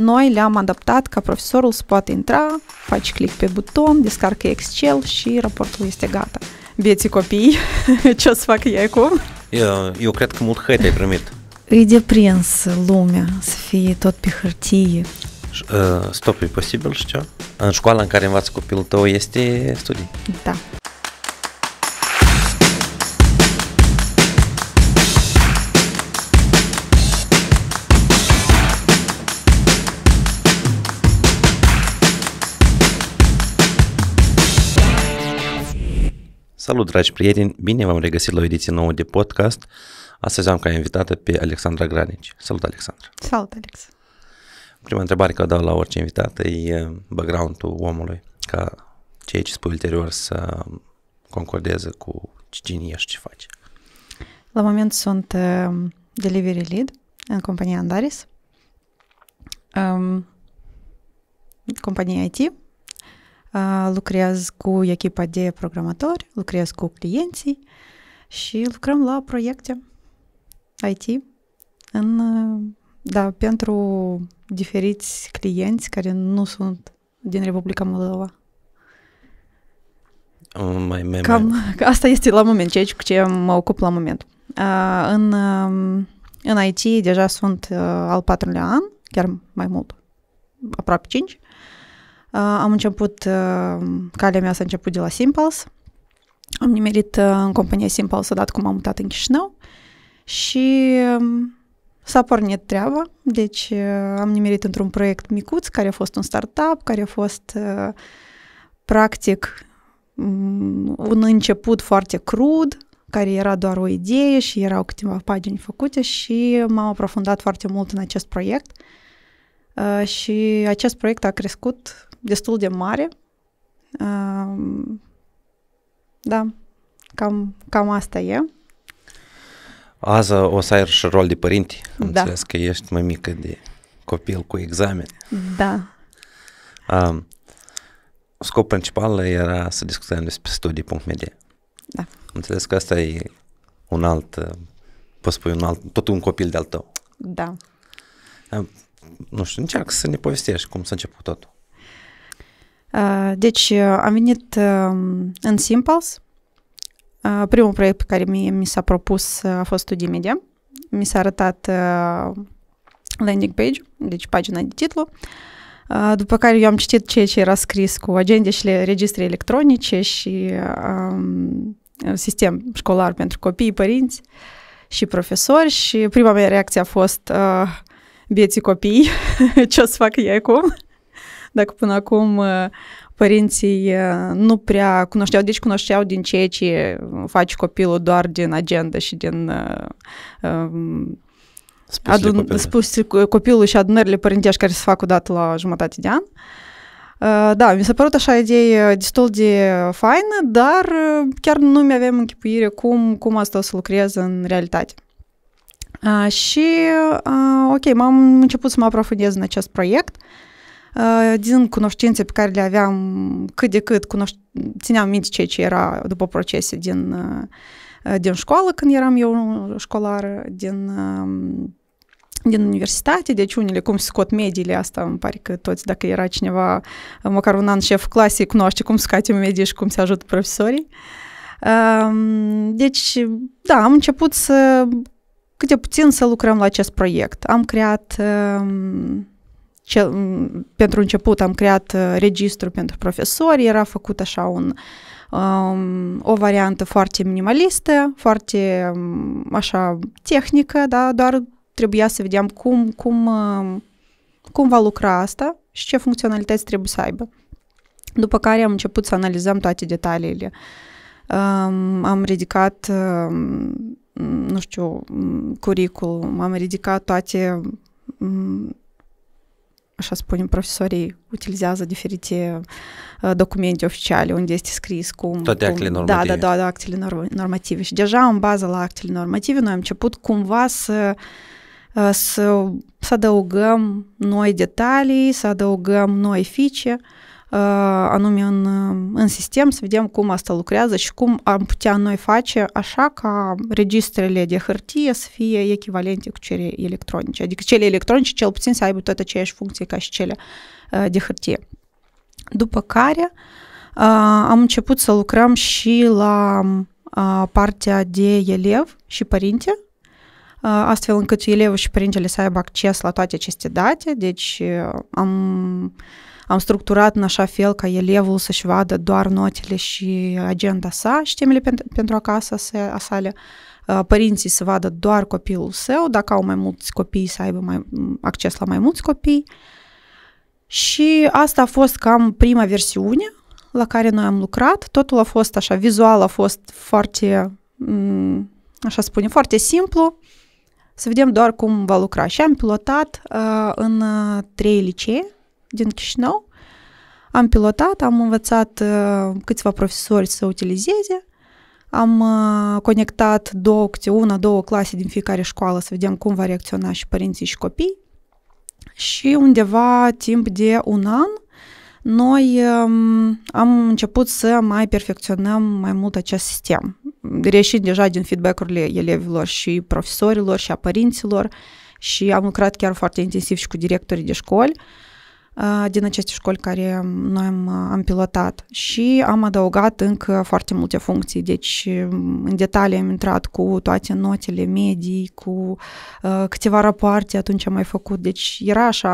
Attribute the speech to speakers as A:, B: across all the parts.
A: noi le-am adaptat ca profesorul să poată intra, faci click pe buton, descarcă Excel și raportul este gata. Vieții copii, ce o să fac ei acum?
B: Eu, eu cred că mult hate ai primit.
A: E deprins lumea să fie tot pe hârtie.
B: Uh, stop, e posibil și ce? În școala în care învață copilul tău este studii? Da. Salut, dragi prieteni! Bine v-am regăsit la o ediție nouă de podcast. Astăzi am ca invitată pe Alexandra Granici. Salut, Alexandra!
A: Salut, Alex!
B: Prima întrebare care o dau la orice invitată e uh, background-ul omului, ca ceea ce spui ulterior să concordeze cu cine ești, ce faci.
A: La moment sunt uh, delivery lead în compania Andaris, um, compania IT, lucrez cu echipa de programatori, lucrez cu clienții și lucrăm la proiecte IT în, da, pentru diferiți clienți care nu sunt din Republica Moldova. mai, mai, Cam mai. asta este la moment, ceea ce mă ocup la moment. Uh, în, uh, în IT deja sunt uh, al patrulea an, chiar mai mult, aproape Uh, Uh, am început, uh, calea mea s-a început de la Simples. Am nimerit uh, în compania Simples odată cum am mutat în Chișinău și um, s-a pornit treaba. Deci am nimerit într-un proiect micuț care a fost un startup, care a fost practic mm, un început foarte crud, care era doar o idee și erau câteva pagini făcute și m-am aprofundat foarte mult în acest proiect. Uh, și acest proiect a crescut destul de mare. Da, cam, cam asta e.
B: Azi o să ai și rol de părinți. Da. Înțeles că ești mai mică de copil cu examen. Da. Um, scop principal era să discutăm despre studii.md. Da. Înțeles că asta e un alt, poți spui un alt, tot un copil de-al tău. Da. Um, nu știu, încearcă să ne povestești cum s-a început totul.
A: Deci э, am venit în Simples. Primul proiect pe care mi, mi s-a propus э, a fost studii media. Mi s-a arătat э, landing page, deci pagina de titlu. După care eu am citit ceea ce era scris cu agende și registre electronice și um, sistem școlar pentru copii, părinți și profesori și prima mea reacție a fost uh, bieții copii, ce o să fac ei acum? Dacă până acum uh, părinții uh, nu prea cunoșteau, deci cunoșteau din ceea ce face copilul doar din agenda și din uh, um, Spusele adun, copilului. spus copilul și adunările părintești care se fac odată la jumătate de an. Da, mi s-a părut așa idee destul de faină, dar chiar nu mi-aveam închipuire cum, cum asta o să lucreze în realitate. Uh, și, uh, ok, m-am început să mă aprofundez în acest proiect. Uh, din э, cunoștințe pe care le aveam cât de cât, cunoș- țineam minte ceea ce era după procese din, uh, din școală, când eram eu școlară, din, um, din universitate, deci unele cum se scot mediile, asta îmi pare că toți, dacă era cineva, măcar un an șef clasei, cunoaște cum scoate medii și cum se ajută profesorii. Um, deci, da, am început să câte puțin să lucrăm la acest proiect. Am creat um, ce, pentru început am creat uh, registru pentru profesori, era făcut așa un, um, o variantă foarte minimalistă, foarte um, așa tehnică, da? doar trebuia să vedem cum, cum, uh, cum va lucra asta și ce funcționalități trebuie să aibă. După care am început să analizăm toate detaliile. Um, am ridicat, um, nu știu, um, curicul, am ridicat toate um, așa spunem, profesorii utilizează diferite documente oficiale unde este scris cum... Toate actele normative. Da, da, da, actele normative. Și deja în bază la actele normative noi am început cumva să să, să adăugăm noi detalii, să adăugăm noi fiice uh, anume în, în sistem, să vedem cum asta lucrează și cum am putea noi face așa ca registrele de hârtie să fie echivalente cu cele electronice. Adică cele electronice cel puțin să aibă toate aceeași funcție ca și cele de hârtie. După care am început să lucrăm și la partea de elev și părinte, astfel încât elevul și părintele să aibă acces la toate aceste date. Deci am am structurat în așa fel ca elevul să-și vadă doar notele și agenda sa și temele pentru, pentru acasă se, sale, uh, părinții să vadă doar copilul său, dacă au mai mulți copii să aibă mai, acces la mai mulți copii. Și asta a fost cam prima versiune la care noi am lucrat. Totul a fost așa, vizual a fost foarte, așa spune, foarte simplu. Să vedem doar cum va lucra. Și am pilotat uh, în uh, trei licee din Chișinău. Am pilotat, am învățat uh, câțiva profesori să utilizeze, am uh, conectat două, câte una, două clase din fiecare școală să vedem cum va reacționa și părinții și copii. Și undeva timp de un an noi um, am început să mai perfecționăm mai mult acest sistem, reșit deja din feedback-urile elevilor și profesorilor și a părinților și am lucrat chiar foarte intensiv și cu directorii de școli. Uh, din aceste școli care noi am, am pilotat și am adăugat încă foarte multe funcții, deci în detalii am intrat cu toate notele medii, cu uh, câteva rapoarte atunci am mai făcut, deci era așa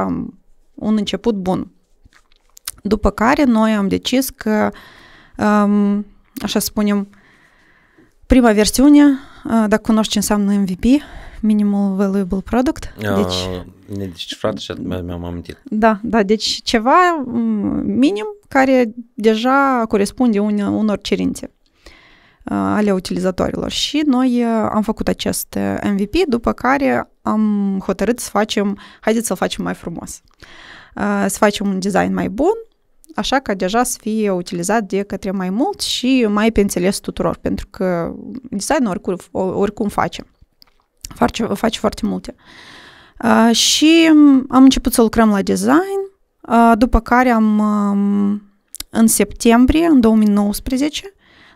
A: un început bun. După care noi am decis că, um, așa spunem, prima versiune dacă cunoști ce înseamnă MVP, Minimal Valuable Product.
B: Deci, frate, și mi-am amintit.
A: Da, da, deci ceva minim care deja corespunde un, unor cerințe ale utilizatorilor. Și noi am făcut acest MVP, după care am hotărât să facem, haideți să-l facem mai frumos, să facem un design mai bun, așa ca deja să fie utilizat de către mai mult și mai pe înțeles tuturor, pentru că design oricum, oricum face. Face, face foarte multe. Uh, și am început să lucrăm la design, uh, după care am um, în septembrie, în 2019,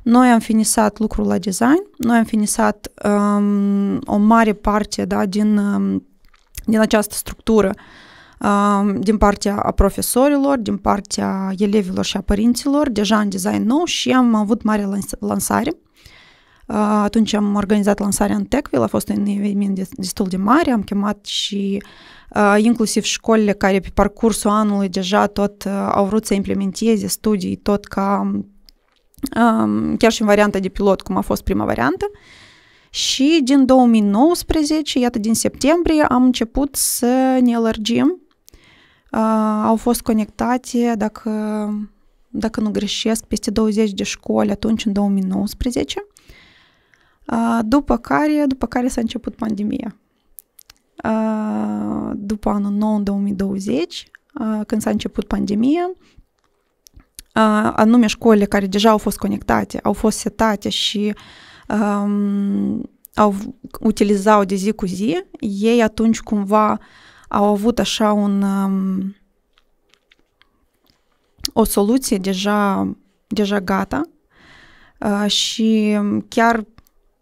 A: noi am finisat lucrul la design, noi am finisat um, o mare parte da, din, um, din această structură uh, din partea profesorilor, din partea elevilor și a părinților, deja în design nou și am avut mare lansare. Atunci am organizat lansarea în Techville, a fost un eveniment destul de mare, am chemat și uh, inclusiv școlile care pe parcursul anului deja tot uh, au vrut să implementeze studii, tot ca um, chiar și în varianta de pilot, cum a fost prima variantă. Și din 2019, iată din septembrie, am început să ne alergim au fost conectate, dacă, dacă nu greșesc, peste 20 de școli atunci în 2019, după care, după care s-a început pandemia. După anul nou, în 2020, când s-a început pandemia, anume școlile care deja au fost conectate, au fost setate și um, au utilizau de zi cu zi, ei atunci cumva au avut așa un, um, o soluție deja, deja gata uh, și chiar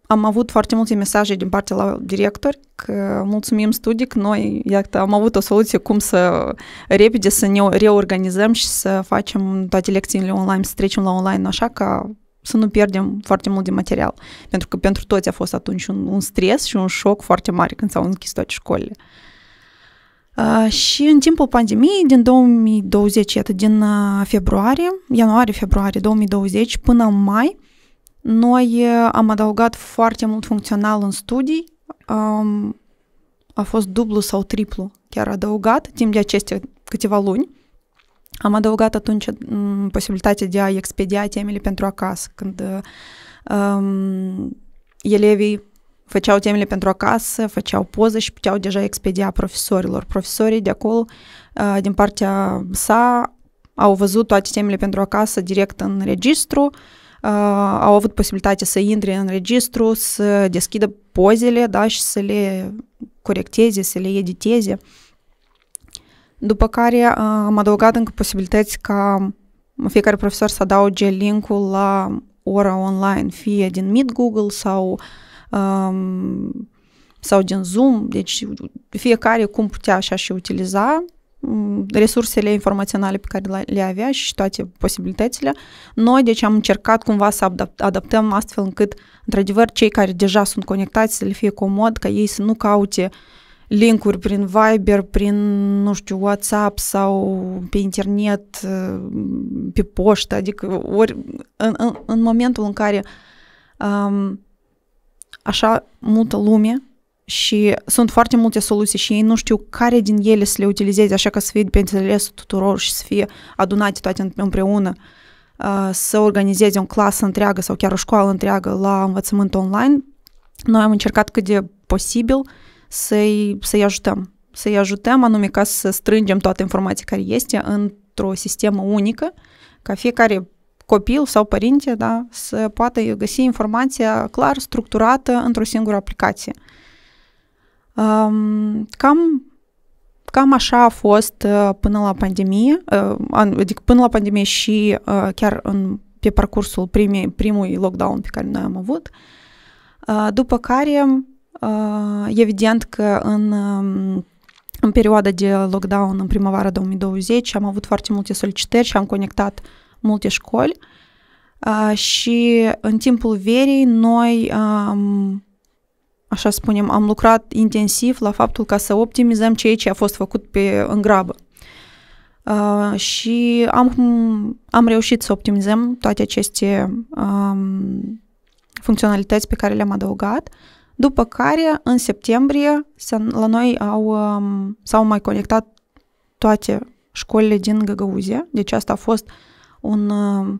A: am avut foarte multe mesaje din partea la directori că mulțumim studic, că noi iată, am avut o soluție cum să repede să ne reorganizăm și să facem toate lecțiile online, să trecem la online așa ca să nu pierdem foarte mult de material. Pentru că pentru toți a fost atunci un, un stres și un șoc foarte mare când s-au închis toate școlile. Uh, și în timpul pandemiei din 2020, iată, din februarie, ianuarie-februarie 2020 până în mai, noi am adăugat foarte mult funcțional în studii, um, a fost dublu sau triplu chiar adăugat timp de aceste câteva luni. Am adăugat atunci um, posibilitatea de a expedia temele pentru acasă, când um, elevii făceau temele pentru acasă, făceau poze și puteau deja expedia profesorilor. Profesorii de acolo, uh, din partea sa, au văzut toate temele pentru acasă direct în registru, uh, au avut posibilitatea să intre în registru, să deschidă pozele da, și să le corecteze, să le editeze. După care uh, am adăugat încă posibilități ca fiecare profesor să adauge linkul la ora online, fie din Meet Google sau uh, um, sau din Zoom, deci fiecare cum putea așa și utiliza mm, resursele informaționale pe care le avea și toate posibilitățile. Noi, deci, am încercat cumva să adaptăm astfel încât, într-adevăr, cei care deja sunt conectați să le fie comod, ca ei să nu caute linkuri prin Viber, prin, nu știu, WhatsApp sau pe internet, pe poștă, adică ori în, în, în momentul în care um, așa multă lume și sunt foarte multe soluții și ei nu știu care din ele să le utilizeze, așa că să fie pe înțelesul tuturor și să fie adunate toate împreună, uh, să organizeze o clasă întreagă sau chiar o școală întreagă la învățământ online. Noi am încercat cât de posibil să-i, să-i ajutăm, să-i ajutăm anume ca să strângem toată informația care este într-o sistemă unică, ca fiecare copil sau părinte da, să poată găsi informația clar structurată într-o singură aplicație. Um, cam, cam așa a fost uh, până la pandemie, uh, adică până la pandemie și uh, chiar în, pe parcursul primii, primului lockdown pe care noi am avut. Uh, după care, uh, evident că în um, în perioada de lockdown în primăvara 2020 am avut foarte multe solicitări și am conectat multe școli și în timpul verii noi, așa spunem, am lucrat intensiv la faptul ca să optimizăm ceea ce a fost făcut pe în grabă. Uh, și am, am reușit să optimizăm toate aceste um, funcționalități pe care le-am adăugat, după care în septembrie la noi au, um, s-au mai conectat toate școlile din Găgăuzia, deci asta a fost uh, un, uh,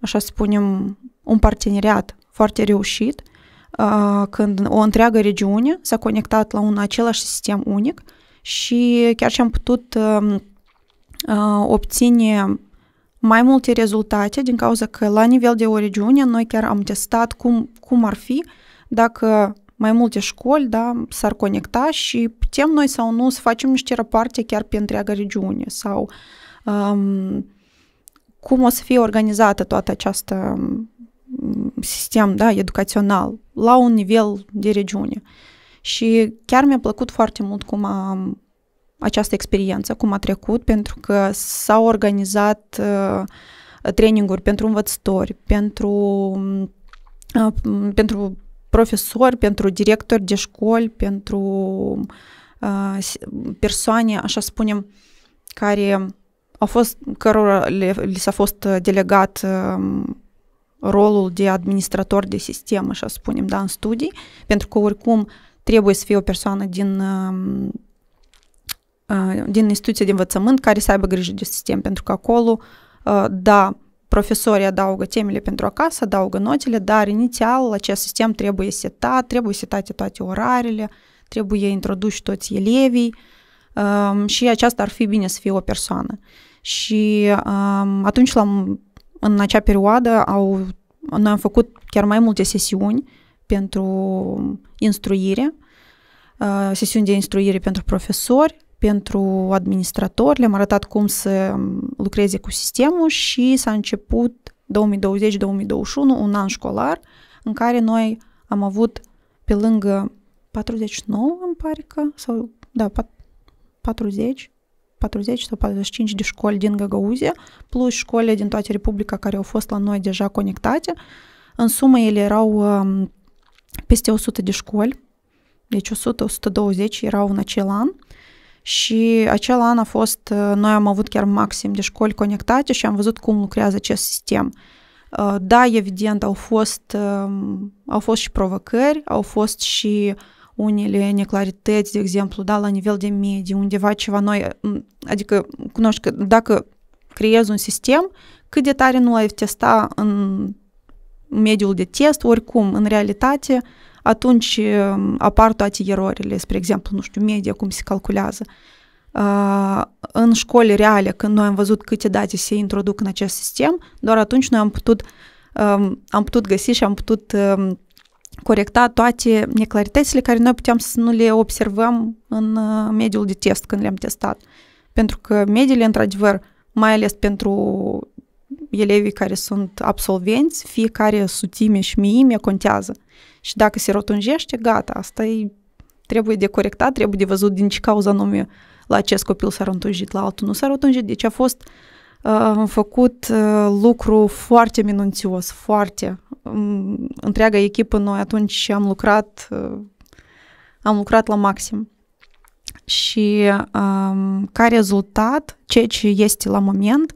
A: așa spunem, un parteneriat foarte reușit, uh, când o întreagă regiune s-a conectat la un același sistem unic și chiar și am putut um, uh, obține mai multe rezultate din cauza că la nivel de o regiune noi chiar am testat cum, cum ar fi dacă mai multe școli da, s-ar conecta și putem noi sau nu să facem niște rapoarte chiar pe întreaga regiune sau um, cum o să fie organizată toată această mm, sistem da, educațional la un nivel de regiune. Și chiar mi-a plăcut foarte mult cum a, această experiență, cum a trecut, pentru că s-au organizat uh, traininguri pentru învățători, pentru, uh, pentru profesori, pentru directori de școli, pentru uh, persoane, așa spunem, care au fost, cărora le, li s-a fost uh, delegat um, rolul de administrator de sistem, așa spunem, da, în studii, pentru că oricum trebuie să fie o persoană din, um, uh, din instituția de învățământ care să aibă grijă de sistem, pentru că acolo, uh, da, profesorii adaugă temele pentru acasă, adaugă notele, dar inițial acest sistem trebuie setat, trebuie setate toate orarele, trebuie introduși toți elevii um, și aceasta ar fi bine să fie o persoană și um, atunci l-am, în acea perioadă au, noi am făcut chiar mai multe sesiuni pentru instruire, uh, sesiuni de instruire pentru profesori, pentru administratori, le-am arătat cum să lucreze cu sistemul și s-a început 2020-2021, un an școlar, în care noi am avut pe lângă 49, îmi pare că, sau, da, 40, 40 sau 45 de școli din Găgăuzie, plus școlile din toată Republica care au fost la noi deja conectate. În sumă, ele erau um, peste 100 de școli, deci 100-120 erau în acel an. Și acel an a fost, uh, noi am avut chiar maxim de școli conectate și am văzut cum lucrează acest sistem. Uh, da, evident, au fost, um, au fost și provocări, au fost și unele neclarități, de exemplu, da, la nivel de medii, undeva ceva noi, adică cunoști că dacă creezi un sistem, cât de tare nu l-ai testa în mediul de test, oricum, în realitate, atunci apar toate erorile, spre exemplu, nu știu, media, cum se calculează. Uh, în școli reale, când noi am văzut câte date se introduc în acest sistem, doar atunci noi am putut, um, am putut găsi și am putut um, corecta toate neclaritățile care noi puteam să nu le observăm în uh, mediul de test când le-am testat. Pentru că mediile, într-adevăr, mai ales pentru elevii care sunt absolvenți, fiecare sutime și miime contează. Și dacă se rotunjește, gata, asta e, trebuie de corectat, trebuie de văzut din ce cauza anume la acest copil s-a rotunjit, la altul nu s-a rotunjit. Deci a fost uh, făcut uh, lucru foarte minunțios, foarte întreaga echipă, noi atunci am lucrat, uh, am lucrat la maxim. Și um, ca rezultat, ceea ce este la moment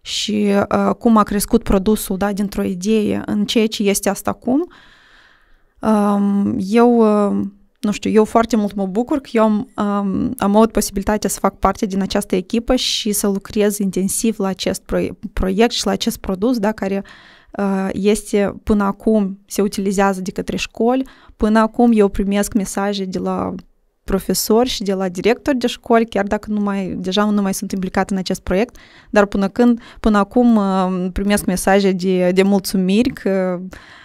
A: și uh, cum a crescut produsul da, dintr-o idee în ceea ce este asta acum, um, eu, uh, nu știu, eu foarte mult mă bucur că eu am, um, am avut posibilitatea să fac parte din această echipă și să lucrez intensiv la acest proiect și la acest produs, da, care uh, este până acum se utilizează de către școli. Până acum eu primesc mesaje de la profesori și de la directori de școli, chiar dacă nu mai, deja nu mai sunt implicat în acest proiect, dar până când, până acum primesc mesaje de, de mulțumiri că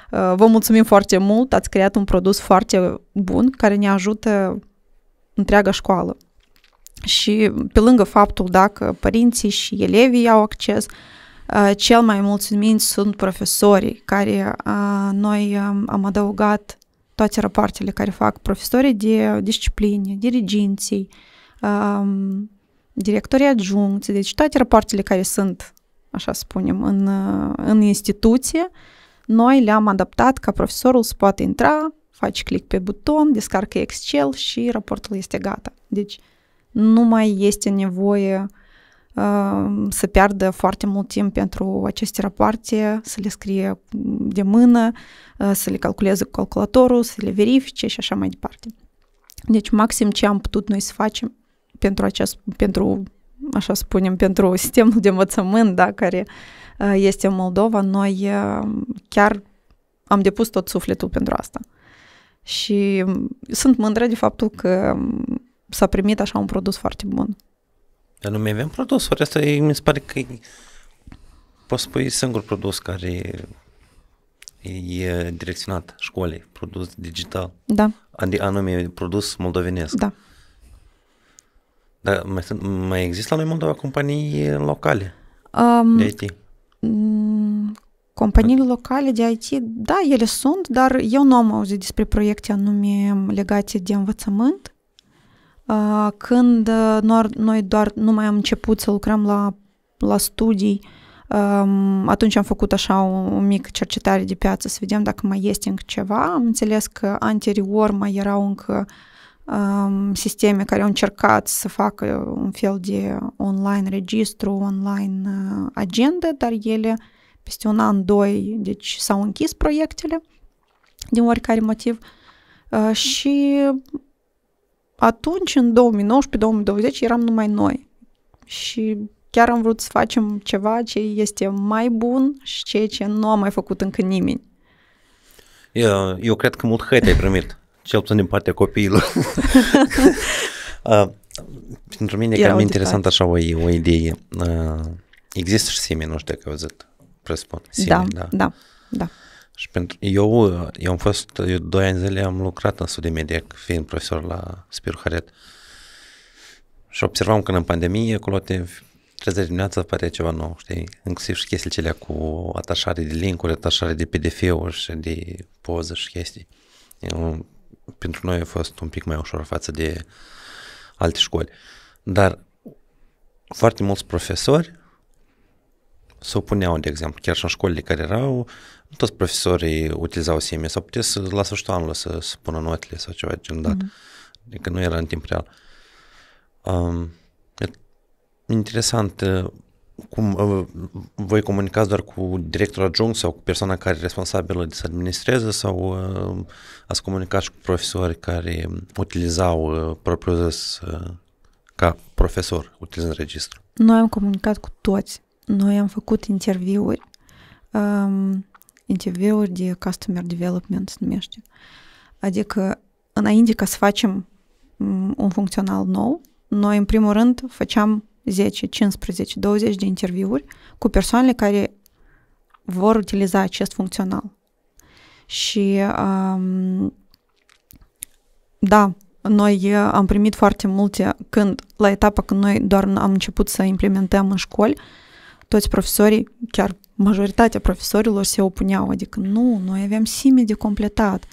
A: vă mulțumim foarte mult, ați creat un produs foarte bun care ne ajută întreaga școală. Și pe lângă faptul dacă părinții și elevii au acces, uh, Uh, cel mai mulțumiți sunt profesorii care uh, noi um, am adăugat toate rapoartele care fac profesorii de discipline, diriginții, um, directorii adjuncți, deci toate rapoartele care sunt, așa spunem, în, uh, în instituție, noi le-am adaptat ca profesorul să poată intra, faci click pe buton, descarcă Excel și raportul este gata. Deci nu mai este nevoie uh, să piardă foarte mult timp pentru aceste rapoarte, să le scrie de mână, ă, să le calculeze cu calculatorul, să le verifice și așa mai departe. Deci maxim ce am putut noi să facem pentru acest, pentru, așa spunem, pentru sistemul de învățământ, da, care ă, este în Moldova, noi ă, chiar am depus tot sufletul pentru asta. Și sunt mândră de faptul că s-a primit așa un produs foarte bun.
B: Dar nu mai avem fără Asta e, mi se pare că e, poți spui singur produs care e direcționat școlii, produs digital. Da. Adi, anume produs moldovenesc. Da. Dar mai, sunt, mai există la noi Moldova companii locale um, de IT?
A: Mm, companiile locale de IT, da, ele sunt, dar eu nu am auzit despre proiecte anume legate de învățământ când ă, noi doar nu mai am început să lucrăm la, la studii, atunci am făcut așa o, o mică cercetare de piață să vedem dacă mai este încă ceva. Am înțeles că anterior mai erau încă um, sisteme care au încercat să facă un fel de online registru, online ă, agenda, dar ele peste un an, doi, deci s-au închis proiectele din oricare motiv uh, și atunci, în 2019-2020, eram numai noi. Și chiar am vrut să facem ceva ce este mai bun și ceea ce nu a mai făcut încă nimeni.
B: Eu, eu cred că mult hate ai primit, cel puțin din partea copiilor. uh, pentru mine e cam interesant așa o, o idee. Uh, există și semeni, nu știu dacă ai auzit, presupun. Da, Semin, da, da, da. da. Și pentru, eu, eu am fost, eu doi ani zile am lucrat în studii media fiind profesor la Spiru Haret. Și observam că în pandemie, acolo te trezezi dimineața, pare ceva nou, știi? Inclusiv și chestiile cele cu atașare de linkuri, atașare de PDF-uri și de poze, și chestii. Eu, pentru noi a fost un pic mai ușor față de alte școli. Dar foarte mulți profesori se opuneau, de exemplu, chiar și în școlile care erau, toți profesorii utilizau CMS sau puteți să, la sfârșitul anului să, să pună notele sau ceva de genul dat. Mm-hmm. Adică nu era în timp real. Um, e interesant uh, cum uh, voi comunicați doar cu directorul adjunct sau cu persoana care e responsabilă de să administreze sau uh, ați comunicat și cu profesori care utilizau uh, propriu zis uh, ca profesor utilizând registrul?
A: Noi am comunicat cu toți. Noi am făcut interviuri. Um, interviuri de customer development se numește. Adică înainte ca să facem un funcțional nou, noi în primul rând făceam 10, 15, 20 de interviuri cu persoanele care vor utiliza acest funcțional. Și um, da, noi am primit foarte multe când, la etapa când noi doar am început să implementăm în școli, toți profesorii, chiar majoritatea profesorilor se opuneau, adică nu, noi avem sime de completat,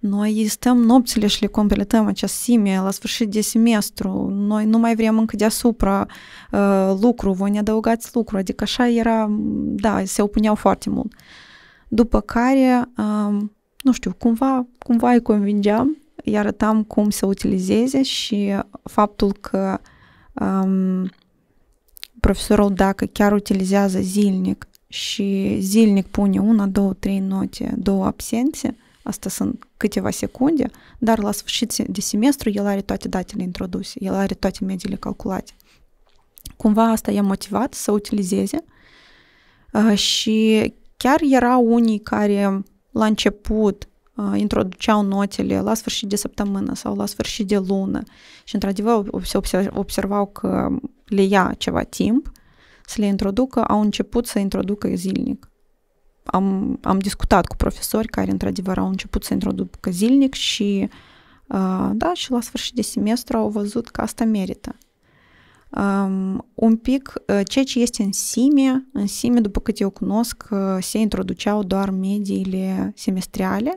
A: noi stăm nopțile și le completăm acest sime la sfârșit de semestru, noi nu mai vrem încă deasupra uh, lucru, voi ne adăugați lucru, adică așa era, da, se opuneau foarte mult. După care, uh, nu știu, cumva, cumva îi convingeam, îi arătam cum să utilizeze și faptul că um, profesorul dacă chiar utilizează zilnic și zilnic pune una, două, trei note, două absențe, asta sunt câteva secunde, dar la sfârșit de semestru el are toate datele introduse, el are toate mediile calculate. Cumva asta e motivat să utilizeze uh, și chiar erau unii care la început uh, introduceau notele la sfârșit de săptămână sau la sfârșit de lună și într-adevăr se observau că le ia ceva timp, să le introducă, au început să introducă zilnic. Am, am discutat cu profesori care, într-adevăr, au început să introducă zilnic și, uh, da, și la sfârșit de semestru au văzut că asta merită. Um, un pic, uh, ceea ce este în sime, în sime, după cât eu cunosc, uh, se introduceau doar mediile semestriale,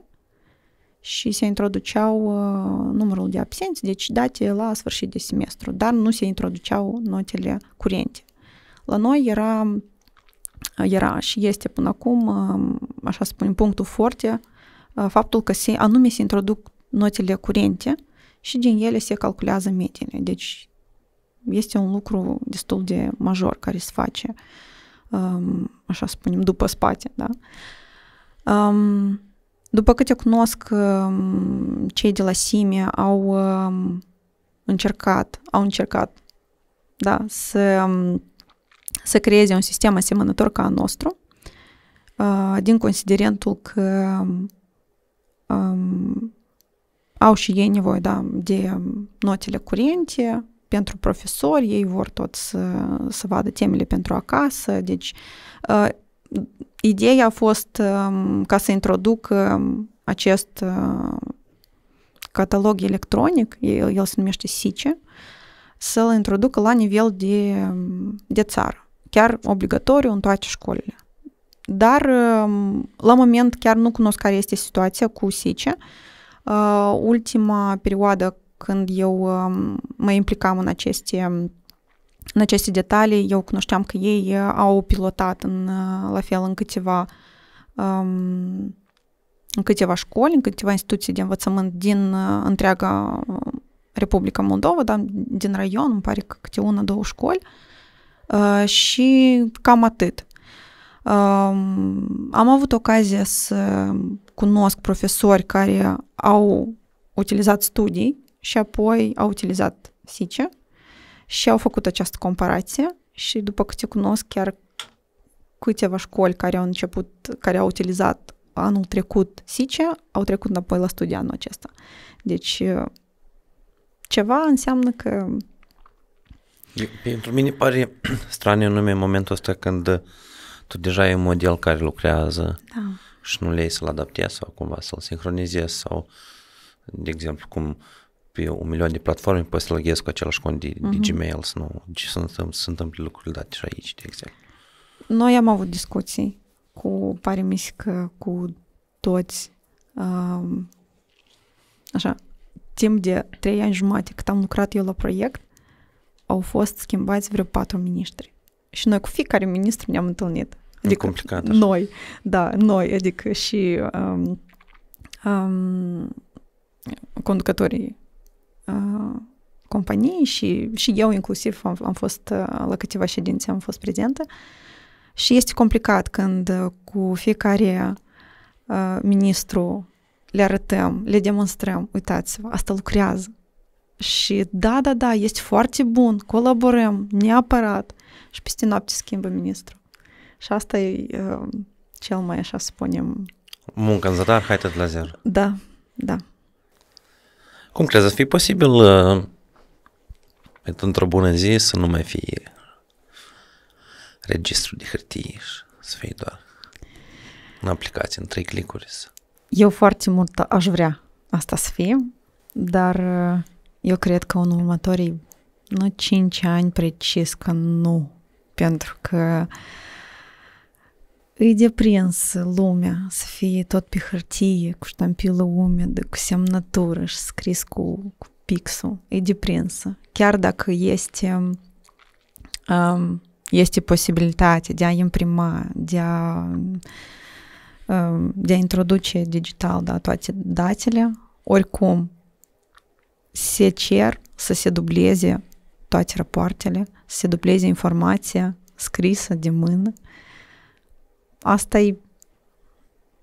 A: și se introduceau uh, numărul de absenți, deci date la sfârșit de semestru, dar nu se introduceau notele curente. La noi era, era și este până acum, um, așa să spunem, punctul forte, uh, faptul că se, anume se introduc notele curente și din ele se calculează mediile. Deci este un lucru destul de major care se face, um, așa spunem, după spate, da? Um, după câte cunosc, cei de la Sime au încercat, au încercat, da, să să creeze un sistem asemănător ca al nostru, uh, din considerentul că um, au și ei nevoie da, de um, notele curente pentru profesori, ei vor tot să, să vadă temele pentru acasă, deci uh, ideea a fost um, ca să introduc um, acest uh, catalog electronic, el, el se numește SICE, să-l introducă la nivel de, um, de țară chiar obligatoriu în toate școlile. Dar um, la moment chiar nu cunosc care este situația cu SICE. Uh, ultima perioadă când eu um, mă implicam în aceste um, în aceste detalii, eu cunoșteam că ei uh, au pilotat în, uh, la fel în câteva în câteva școli, în câteva instituții de învățământ din uh, întreaga Republica Moldova, da, din raion, îmi pare că câte una, două școli, Uh, și cam atât. Um, am avut ocazia să cunosc profesori care au utilizat studii și apoi au utilizat SICE și au făcut această comparație și după câte cunosc chiar câteva școli care au început, care au utilizat anul trecut SICE, au trecut înapoi la studia anul acesta. Deci uh, ceva înseamnă că
B: pentru mine pare straniu nume în momentul ăsta când uh, tu deja ai un model care lucrează da. și nu le să-l adaptezi sau cumva să-l sincronizezi sau, de exemplu, cum pe un milion de platforme poți să ghezi cu același cont de, uh-huh. de mhm. Gmail, să nu ce se întâmplă, se întâmplă lucrurile date și aici, de exemplu.
A: Noi am avut discuții cu pare mi că cu toți um, așa, timp de trei ani jumate cât am lucrat eu la proiect, au fost schimbați vreo patru miniștri. Și noi cu fiecare ministru ne-am întâlnit.
B: Adică complicat, așa.
A: noi, da, noi, adică și um, um, conducătorii uh, companiei și, și eu inclusiv am, am fost uh, la câteva ședințe, am fost prezentă. Și este complicat când uh, cu fiecare uh, ministru le arătăm, le demonstrăm, uitați-vă, asta lucrează și da, da, da, este foarte bun, colaborăm neapărat și peste noapte schimbă ministru. Și asta e uh, cel mai, așa spunem...
B: Muncă în zadar, hai la zero.
A: Da, da.
B: Cum crezi, să fi posibil uh, într-o bună zi să nu mai fie registru de hârtie și să fie doar în aplicație, în trei clicuri? Să...
A: Eu foarte mult aș vrea asta să fie, dar uh, eu cred că în următorii, nu 5 ani precis, că nu. Pentru că îi deprins lumea să fie tot pe hârtie, cu ștampilă umedă, cu semnătură și scris cu, cu pixul. E deprinsă. Chiar dacă este, um, este posibilitatea de a imprima, de a, um, de a introduce digital da, toate datele, oricum se cer să se dubleze toate rapoartele, să se dubleze informația scrisă de mână. Asta e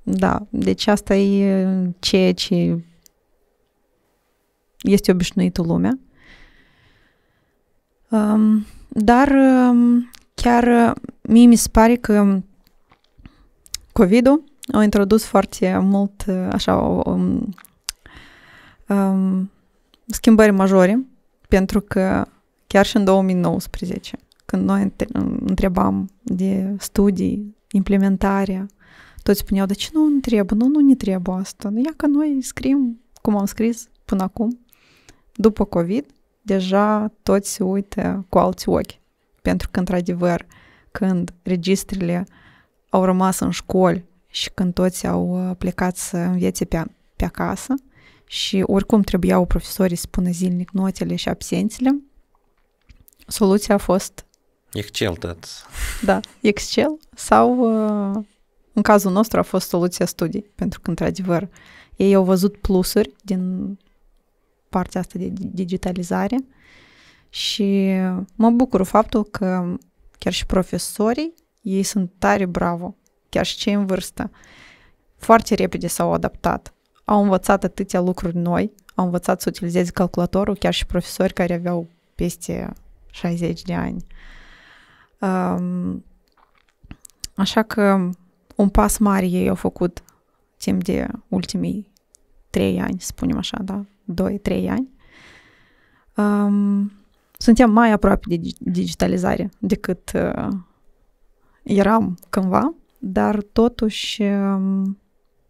A: da, deci asta e ceea ce este obișnuită lumea. Um, dar um, chiar mie mi se pare că COVID-ul a introdus foarte mult așa um, um, schimbări majore, pentru că chiar și în 2019, când noi întrebam de studii, implementarea, toți spuneau, de ce nu, ne trebuie, nu, nu ne trebuie asta. Ia că noi scriem cum am scris până acum. După COVID, deja toți se uită cu alți ochi. Pentru că, într-adevăr, când registrele au rămas în școli și când toți au uh, plecat să învețe pe, pe acasă, și oricum trebuiau profesorii să pună zilnic notele și absențele, soluția a fost
B: Excel, tot.
A: Da, Excel sau uh, în cazul nostru a fost soluția studii, pentru că într-adevăr ei au văzut plusuri din partea asta de digitalizare și mă bucur faptul că chiar și profesorii, ei sunt tare bravo, chiar și cei în vârstă, foarte repede s-au adaptat au învățat atâtea lucruri noi, au învățat să utilizeze calculatorul, chiar și profesori care aveau peste 60 de ani. Um, așa că un pas mare ei au făcut timp de ultimii 3 ani, să spunem așa, da? 2-3 ani. Um, suntem mai aproape de digitalizare decât uh, eram cândva, dar totuși, um,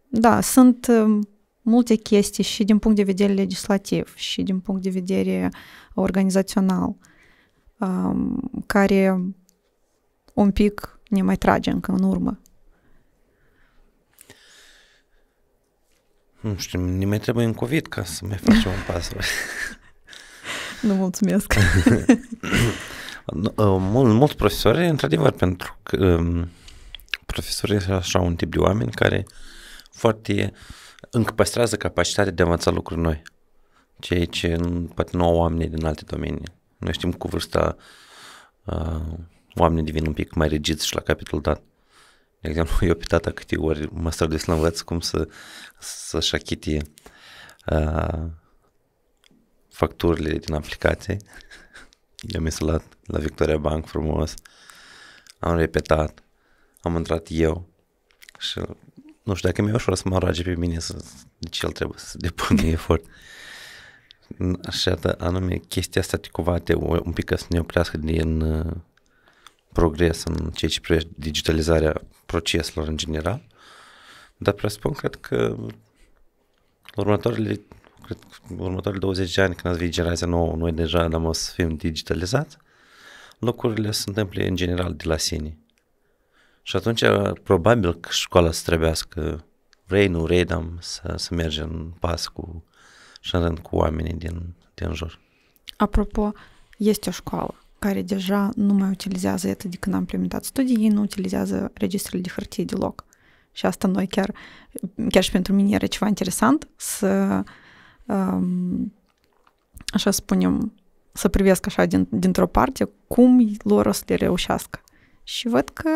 A: da, sunt um, multe chestii și din punct de vedere legislativ și din punct de vedere organizațional um, care un pic ne mai trage încă în urmă.
B: Nu știu, ne mai trebuie un COVID ca să mai facem un pas.
A: nu mulțumesc.
B: Mul, mulți profesori, într-adevăr, pentru că um, profesorii sunt așa un tip de oameni care foarte uh, încă păstrează capacitatea de a învăța lucruri noi, ceea ce poate nu au oamenii din alte domenii. Noi știm cu vârsta uh, oamenii devin un pic mai rigizi și la capitol dat. De exemplu, eu pe tata câte ori mă străduiesc să învăț cum să, să-și uh, facturile din aplicație. Eu mi s-a luat la Victoria Bank frumos, am repetat, am intrat eu și nu știu, dacă mi-e ușor să mă roage pe mine, să, de ce el trebuie să depună efort? Așa, da, anume, chestia asta te un pic să ne oprească din uh, progres în ceea ce privește digitalizarea proceselor în general, dar presupun, cred că următoarele cred că următoarele 20 de ani, când ați vii generația nouă, noi deja am o să fim digitalizați, lucrurile se întâmplă în general de la sine. Și atunci, uh, probabil că școala să trebuiască, vrei, nu vrei, dar să, să mergi în pas cu, și în rând cu oamenii din, din jur.
A: Apropo, este o școală care deja nu mai utilizează atât de când am implementat studii, ei nu utilizează registrele de hârtie deloc. Și asta noi chiar, chiar și pentru mine era ceva interesant să, um, așa spunem, să privesc așa din, dintr-o parte cum lor o să le reușească. Și văd că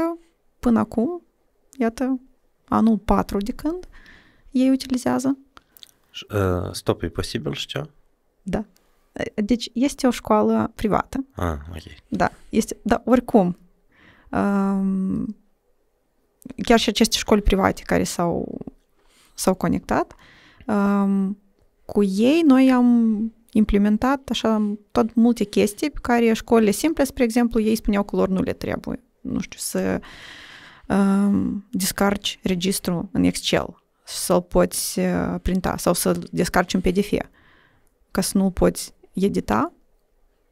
A: până acum, iată, anul 4 de când ei utilizează.
B: Uh, stop, e posibil și ce?
A: Da. Ă, deci este o școală privată. Ah, ok. Da, este, da oricum, um, chiar și aceste școli private care s-au, s-au conectat, um, cu ei noi am implementat așa tot multe chestii pe care școlile simple, spre exemplu, ei spuneau că lor nu le trebuie. Nu știu, să uh, um, descarci registru în Excel să-l poți printa sau să-l descarci în PDF. Ca să nu-l poți edita,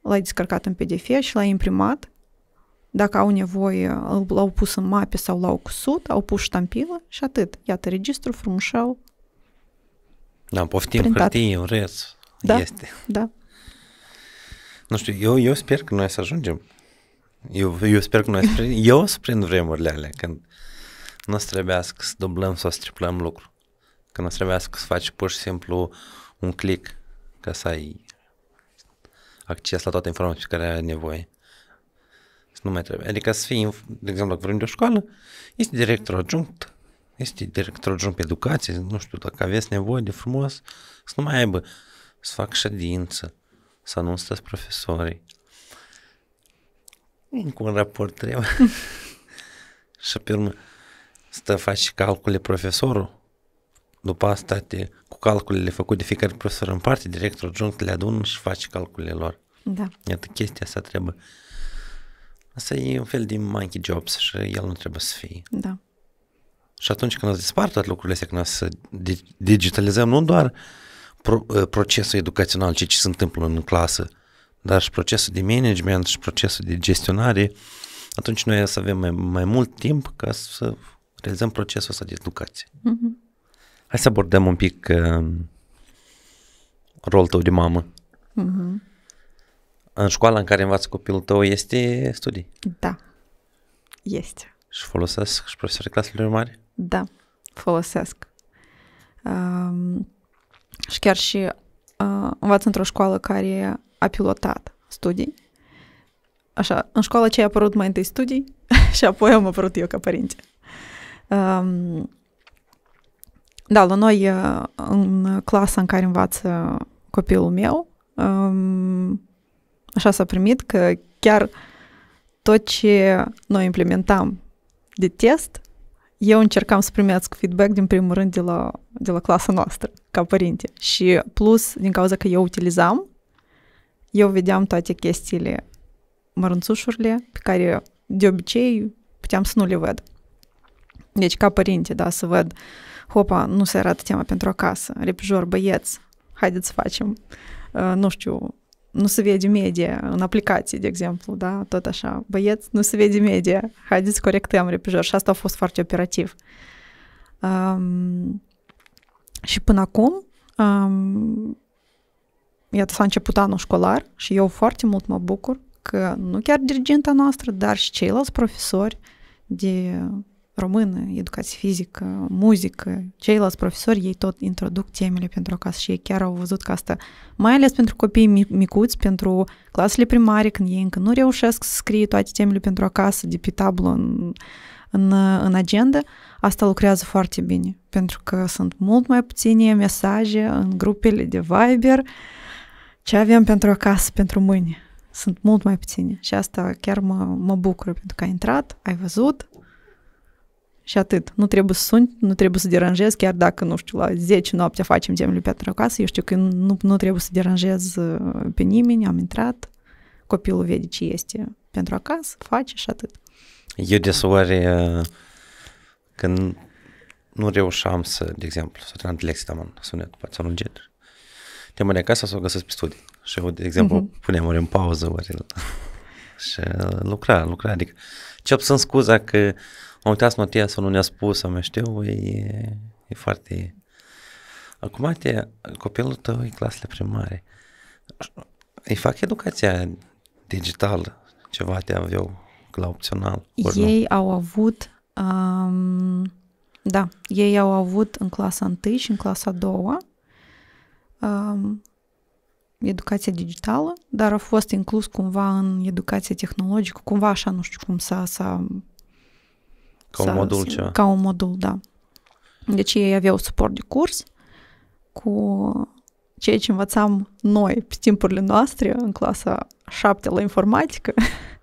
A: l-ai descărcat în PDF și l-ai imprimat. Dacă au nevoie, l-au pus în mape sau l-au cusut, au pus ștampilă și atât. Iată, registru frumușau.
B: Da, poftim printat. hârtie, în res.
A: Da, este. da.
B: Nu știu, eu, eu sper că noi să ajungem eu, eu sper că noi, eu o să prind vremurile alea, când nu o să trebuiască să dublăm sau să triplăm lucru. Când nu să trebuiască să faci pur și simplu un click ca să ai acces la toate informațiile care ai nevoie. Să nu mai trebuie. Adică să fii, de exemplu, dacă vrem de o școală, este director adjunct, este director adjunct pe educație, nu știu, dacă aveți nevoie de frumos, să nu mai aibă, să fac ședință, să anunț profesorii, încă un raport trebuie. și pe urmă stă faci calcule profesorul, după asta te, cu calculele făcute de fiecare profesor în parte, directorul adjunct le adună și face calculele lor. Da. Iată, chestia asta trebuie. Asta e un fel de monkey jobs și el nu trebuie să fie. Da. Și atunci când o să dispar toate lucrurile astea, când o să digitalizăm nu doar pro, ă, procesul educațional, ci ce se întâmplă în clasă, dar și procesul de management și procesul de gestionare, atunci noi să avem mai, mai mult timp ca să realizăm procesul ăsta de educație. Mm-hmm. Hai să abordăm un pic uh, rolul tău de mamă. Mm-hmm. În școala în care învață copilul tău este studii?
A: Da, este.
B: Și folosesc și profesorii claselor mari?
A: Da, folosesc. Uh, și chiar și uh, învață într-o școală care a pilotat studii. Așa, în școală ce a apărut mai întâi studii și apoi am apărut eu ca părinte. Um, da, la noi, în clasa în care învață copilul meu, um, așa s-a primit că chiar tot ce noi implementam de test, eu încercam să primesc feedback din primul rând de la, de la clasa noastră, ca părinte. Și plus, din cauza că eu utilizam eu vedeam toate chestiile, mărunțușurile pe care de obicei puteam să nu le văd. Deci ca părinte, da, să văd, hopa, nu se arată tema pentru acasă, repijor, băieți, haideți să facem, uh, nu știu, nu se vede media în aplicații, de exemplu, da, tot așa, băieți, nu se vede media, haideți corectăm repijor și asta a fost foarte operativ. Um, și până acum um, Iată, s-a început anul școlar și eu foarte mult mă bucur că nu chiar diriginta noastră, dar și ceilalți profesori de română, educație fizică, muzică, ceilalți profesori, ei tot introduc temele pentru acasă și ei chiar au văzut că asta, mai ales pentru copiii micuți, pentru clasele primare, când ei încă nu reușesc să scrie toate temele pentru acasă, de pe tablă în, în, în agenda, asta lucrează foarte bine, pentru că sunt mult mai puține mesaje în grupele de Viber, uh, ce avem pentru acasă, pentru mâine? Sunt mult mai puține și asta chiar mă, mă bucură pentru că ai intrat, ai văzut și atât. Nu trebuie să suni, nu trebuie să deranjezi, chiar dacă, nu știu, la 10 noaptea facem zemlul pentru acasă, eu știu că nu, nu trebuie să deranjez uh, pe nimeni, am intrat, copilul vede ce este pentru acasă, face și atât.
B: Eu desoare uh, când nu reușeam să, de exemplu, să tram lecții, dar am sunet, poate să nu jet te temele acasă sau găsesc pe studii. Și eu, de exemplu, uh-huh. Mhm. puneam ori în pauză, ori și uh, lucra, lucra. Adică, ce sunt scuza că am uitat să notia sau nu ne-a spus sau mai știu, e, e foarte... Acum, te, copilul tău e clasele primare. Îi fac educația digitală, ceva te aveau la opțional. Ei nu?
A: au avut um, da, ei au avut în clasa 1 și în clasa 2 educația digitală, dar a fost inclus cumva în educația tehnologică, cumva așa, nu știu cum să... să ca un modul să, Ca un modul, da. Deci ei aveau suport de curs cu ceea ce învățam noi pe timpurile noastre în clasa 7 la informatică,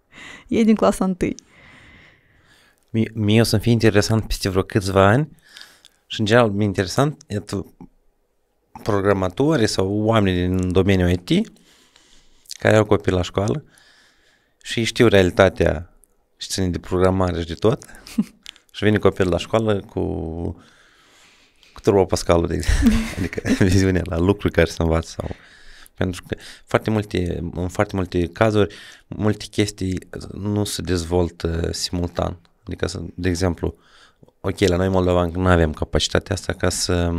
A: ei din clasa 1.
B: Mie, mie o să-mi fie interesant peste vreo câțiva ani și în general mi-e interesant, programatori sau oameni din domeniul IT care au copii la școală și știu realitatea și ține de programare și de tot și vine copil la școală cu cu turbo Pascalul, de exemplu. adică viziunea la lucruri care se învață sau pentru că foarte multe, în foarte multe cazuri, multe chestii nu se dezvoltă simultan. Adică, de exemplu, ok, la noi moldovan nu avem capacitatea asta ca să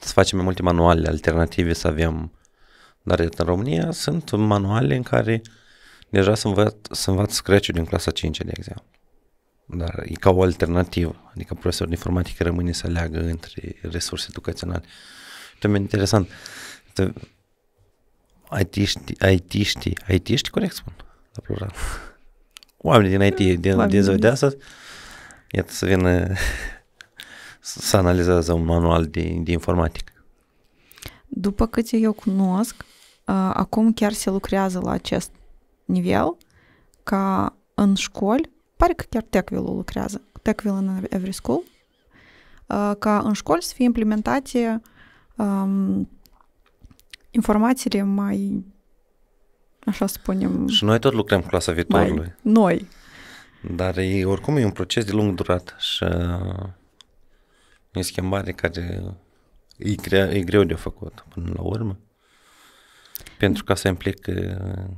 B: să facem mai multe manuale alternative să avem, dar în România sunt manuale în care deja să învăț, să învăț scratch din clasa 5, de exemplu. Dar e ca o alternativă, adică profesorul de informatică rămâne să leagă între resurse educaționale. Și interesant, it știi it it corect spun, la plural. Oamenii din IT, din, din ziua de astăzi, iată să vină să analizează un manual de, de informatică?
A: După câte eu cunosc, acum chiar se lucrează la acest nivel, ca în școli, pare că chiar Techville lucrează, Techville în Every School, ca în școli să fie implementate um, informațiile mai, așa spunem... Și noi tot lucrăm cu clasa viitorului. noi.
B: Dar e, oricum e un proces de lung durat și E schimbare care e, crea, e greu de făcut până la urmă, pentru că să implic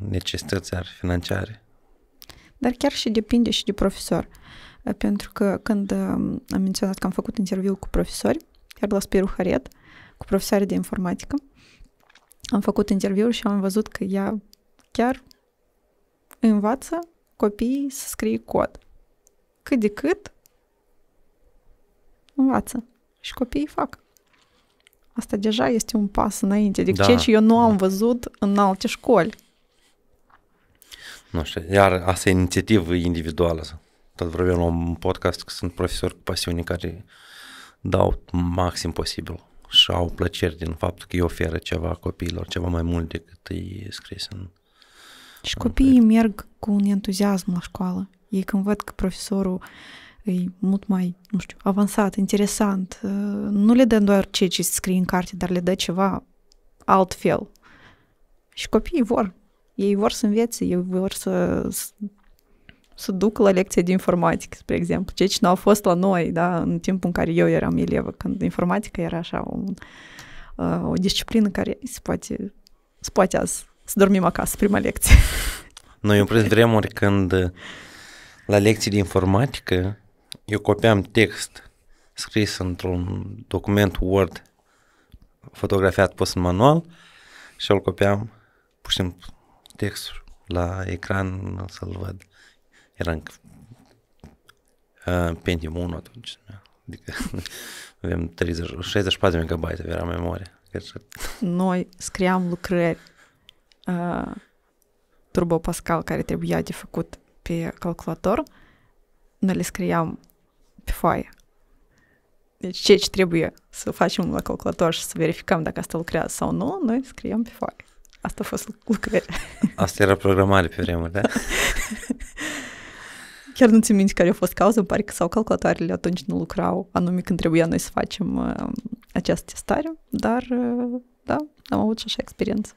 B: necesități ar financiare.
A: Dar chiar și depinde și de profesor. Pentru că când um, am menționat că am făcut interviu cu profesori, chiar la Spiru Haret, cu profesoare de informatică, am făcut interviu și am văzut că ea chiar învață copiii să scrie cod. Cât de cât învață. Și copiii fac. Asta deja este un pas înainte. de. da. ceea ce eu nu am văzut în alte școli.
B: Nu știu, iar asta e inițiativă individuală. Tot vorbim la un podcast că sunt profesori cu pasiune care dau maxim posibil și au plăceri din faptul că îi oferă ceva copiilor, ceva mai mult decât îi scris în...
A: Și copiii în merg cu un entuziasm la școală. Ei când văd că profesorul uh, e mult mai, nu știu, avansat, interesant. Ă, nu le dă doar ce ce scrie în carte, dar le dă ceva altfel. Și copiii vor. Ei vor să învețe, ei vor să, să, să ducă la lecția de informatică, spre exemplu. Ceea ce nu au fost la noi, da, în timpul în care eu eram elevă, când informatica era așa o, ă, o disciplină care se poate, se poate azi să dormim acasă prima lecție.
B: Noi, împreună vremuri când la lecții de informatică, eu copiam text scris într-un document Word fotografiat pus în manual și îl copiam, pur și simplu, textul la ecran să-l văd. Era în uh, Pentium 1 atunci. Da. Adică avem 64 MB era memorie.
A: Noi scriam lucrări uh, Turbo Pascal care trebuia de făcut pe calculator. Noi le scriam pe foaie. Deci ce, ce trebuie să facem la calculator și să verificăm dacă asta lucrează sau nu, noi scriem pe foaie. Asta a fost lucrarea.
B: Asta era programare pe vremuri, da?
A: Chiar nu ți minți care a fost cauza, pare că sau calculatoarele atunci nu lucrau, anume când trebuia noi să facem uh, această testare, dar uh, da, am avut și așa experiență.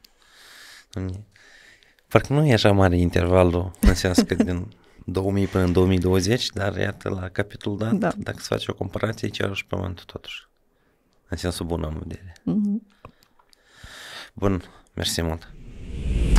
B: Parcă nu e așa mare intervalul, în sens că din 2000 până în 2020, dar iată la capitolul dat, da. dacă se face o comparație, e și pământul totuși. În sensul bun am vedere.
A: Mm-hmm.
B: Bun, mersi mult.